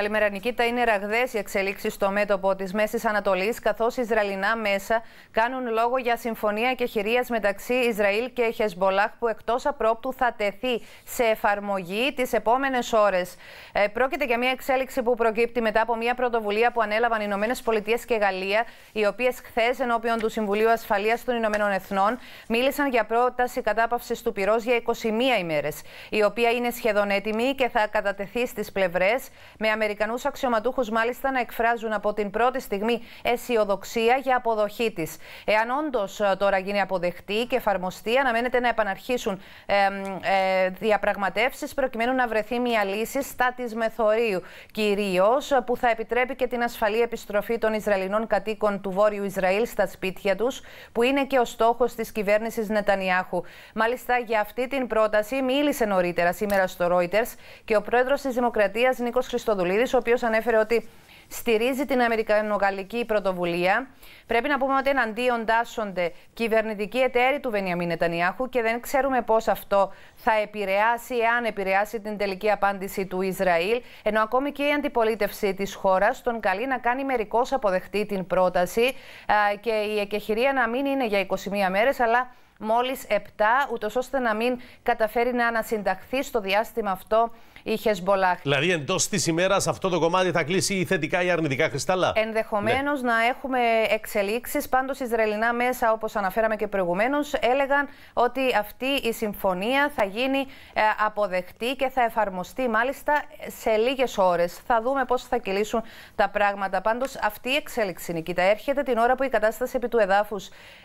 Καλημέρα, Νικήτα. Είναι ραγδαίες οι εξελίξεις στο μέτωπο της Μέσης Ανατολής, καθώς Ισραηλινά μέσα κάνουν λόγο για συμφωνία και χειρίας μεταξύ Ισραήλ και Χεσμολάχ, που εκτός απρόπτου θα τεθεί σε εφαρμογή τις επόμενες ώρες. Ε, πρόκειται για μια εξέλιξη που προκύπτει μετά από μια πρωτοβουλία που ανέλαβαν οι Ηνωμένες Πολιτείες και Γαλλία, οι οποίες χθες ενώπιον του Συμβουλίου Ασφαλείας των Ηνωμένων Εθνών μίλησαν για πρόταση κατάπαυσης του πυρός για 21 ημέρες, η οποία είναι σχεδόν έτοιμη και θα κατατεθεί στις πλευρές με Αμερικανούς αξιωματούχους μάλιστα να εκφράζουν από την πρώτη στιγμή αισιοδοξία για αποδοχή της. Εάν όντως ε, τώρα γίνει αποδεκτή και εφαρμοστεί, αναμένεται να επαναρχίσουν ε, ε, διαπραγματεύσεις προκειμένου να βρεθεί μια λύση στα της Μεθορίου. Κυρίως ε, που θα επιτρέπει και την ασφαλή επιστροφή των Ισραηλινών κατοίκων του Βόρειου Ισραήλ στα σπίτια τους που είναι και ο στόχος της κυβέρνησης Νετανιάχου. Μάλιστα για αυτή την πρόταση μίλησε νωρίτερα σήμερα στο Reuters και ο πρόεδρος της Δημοκρατίας Νίκος Χριστοδουλίδης ο οποίος ανέφερε ότι στηρίζει την Αμερικανογαλλική πρωτοβουλία. Πρέπει να πούμε ότι εναντίον τάσσονται κυβερνητικοί εταίροι του Βενιαμίν Νετανιάχου και δεν ξέρουμε πώς αυτό θα επηρεάσει, εάν επηρεάσει την τελική απάντηση του Ισραήλ. Ενώ ακόμη και η αντιπολίτευση της χώρας τον καλεί να κάνει μερικώς αποδεχτεί την πρόταση και η εκεχηρία να μην είναι για 21 μέρες, αλλά μόλις 7, ούτως ώστε να μην καταφέρει να ανασυνταχθεί στο διάστημα αυτό η Χεσμολάχ. Δηλαδή, εντός της ημέρας αυτό το κομμάτι θα κλείσει ή θετικά ή αρνητικά κρυστάλλα. Ενδεχομένως ναι. να έχουμε εξελίξεις. Πάντως, Ισραηλινά μέσα, όπως αναφέραμε και προηγουμένως, έλεγαν ότι αυτή η συμφωνία θα γίνει ε, αποδεκτή και θα εφαρμοστεί μάλιστα σε λίγες ώρες. Θα δούμε πώς θα κυλήσουν τα πράγματα. Πάντως, αυτή η εξέλιξη, Νικήτα, έρχεται την ώρα που η κατάσταση επί του εδάφους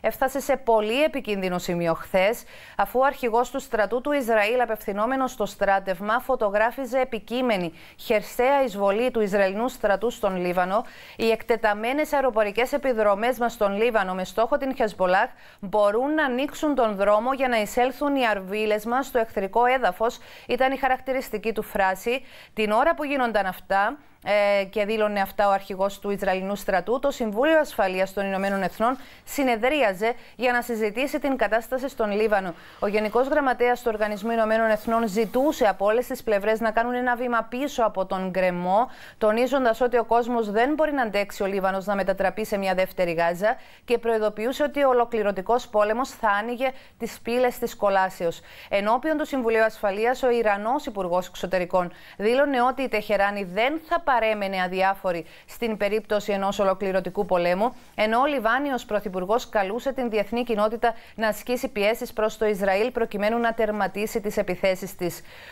έφτασε σε πολύ επικίνδυνο σημείο χθες, αφού ο αρχηγός του στρατού του Ισραήλ, απευθυνόμενος στο στράτευμα, φωτογράφιζε επικείμενη χερσαία εισβολή του Ισραηλινού στρατού στον Λίβανο. Οι εκτεταμένες αεροπορικές επιδρομές μας στον Λίβανο με στόχο την Χεσμολάχ μπορούν να ανοίξουν τον δρόμο για να εισέλθουν οι αρβίλες μας στο εχθρικό έδαφος, ήταν η χαρακτηριστική του φράση. Την ώρα που γίνονταν αυτά, ε, και δήλωνε αυτά ο αρχηγός του Ισραηλινού στρατού, το Συμβούλιο Ασφαλείας των Ηνωμένων Εθνών συνεδρίαζε για να συζητήσει την κατάσταση στον Λίβανο. Ο Γενικός Γραμματέας του Οργανισμού Ηνωμένων Εθνών ζητούσε από όλες τις πλευρές να κάνουν ένα βήμα πίσω από τον γκρεμό, τονίζοντας ότι ο κόσμος δεν μπορεί να αντέξει ο Λίβανος να μετατραπεί σε μια δεύτερη Γάζα και προειδοποιούσε ότι ο ολοκληρωτικός πόλεμος θα άνοιγε τις πύλες της κολάσεως. Ενώπιον του Συμβουλίου Ασφαλείας, ο Ιρανός Υπουργός Εξωτερικών δήλωνε ότι η Τεχεράνη δεν θα παρέμενε αδιάφορη στην περίπτωση ενός ολοκληρωτικού πολέμου, ενώ ο Λιβάνιος Πρωθυπουργός καλούσε την διεθνή κοινότητα να ασκήσει πιέσεις προς το Ισραήλ προκειμένου να τερματίσει τις επιθέσεις της.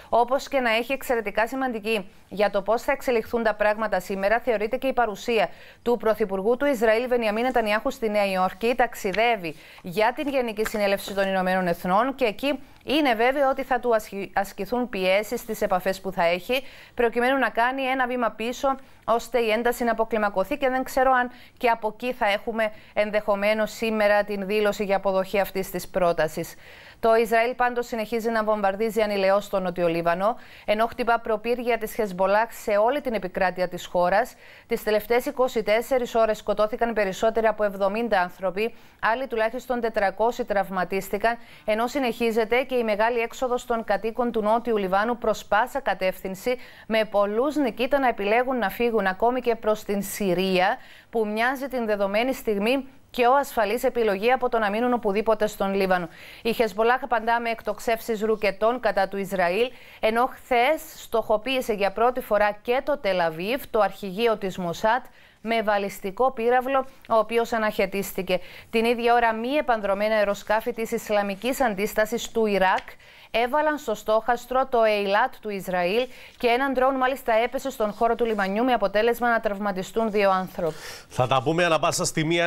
Όπως και να έχει εξαιρετικά σημαντική για το πώς θα εξελιχθούν τα πράγματα σήμερα, θεωρείται και η παρουσία του Πρωθυπουργού του Ισραήλ Βενιαμίν Νετανιάχου στη Νέα Υόρκη. Ταξιδεύει για την Γενική Συνέλευση των Ηνωμένων Εθνών και εκεί είναι βέβαιο ότι θα του ασκηθούν πιέσεις στις επαφές που θα έχει, προκειμένου να κάνει ένα βήμα πίσω πίσω, ώστε η ένταση να αποκλιμακωθεί και δεν ξέρω αν και από εκεί θα έχουμε ενδεχομένως σήμερα την δήλωση για αποδοχή αυτής της πρότασης. Το Ισραήλ πάντως συνεχίζει να βομβαρδίζει ανηλαιώ στο Νότιο Λίβανο, ενώ χτυπά προπύργια της Χεσμολάχ σε όλη την επικράτεια της χώρας. Τις τελευταίες 24 ώρες σκοτώθηκαν περισσότεροι από 70 άνθρωποι, άλλοι τουλάχιστον 400 τραυματίστηκαν, ενώ συνεχίζεται και η μεγάλη έξοδος των κατοίκων του Νότιου Λιβάνου προς πάσα κατεύθυνση, με πολλούς νικήτα να επιλέγουν επιλέγουν να φύγουν ακόμη και προς την Συρία που μοιάζει την δεδομένη στιγμή και ο ασφαλής επιλογή από το να μείνουν οπουδήποτε στον Λίβανο. Η Χεσμολάχ απαντά με εκτοξεύσεις ρουκετών κατά του Ισραήλ, ενώ χθες στοχοποίησε για πρώτη φορά και το Τελαβίβ, το αρχηγείο της Μοσάτ, με βαλιστικό πύραυλο, ο οποίος αναχαιτίστηκε. Την ίδια ώρα, μη επανδρομένα αεροσκάφη της Ισλαμικής Αντίστασης του Ιράκ έβαλαν στο στόχαστρο το Ειλάτ του Ισραήλ και έναν ντρόουν μάλιστα έπεσε στον χώρο του λιμανιού με αποτέλεσμα να τραυματιστούν δύο άνθρωποι. Θα τα πούμε ανα πάσα στιγμή.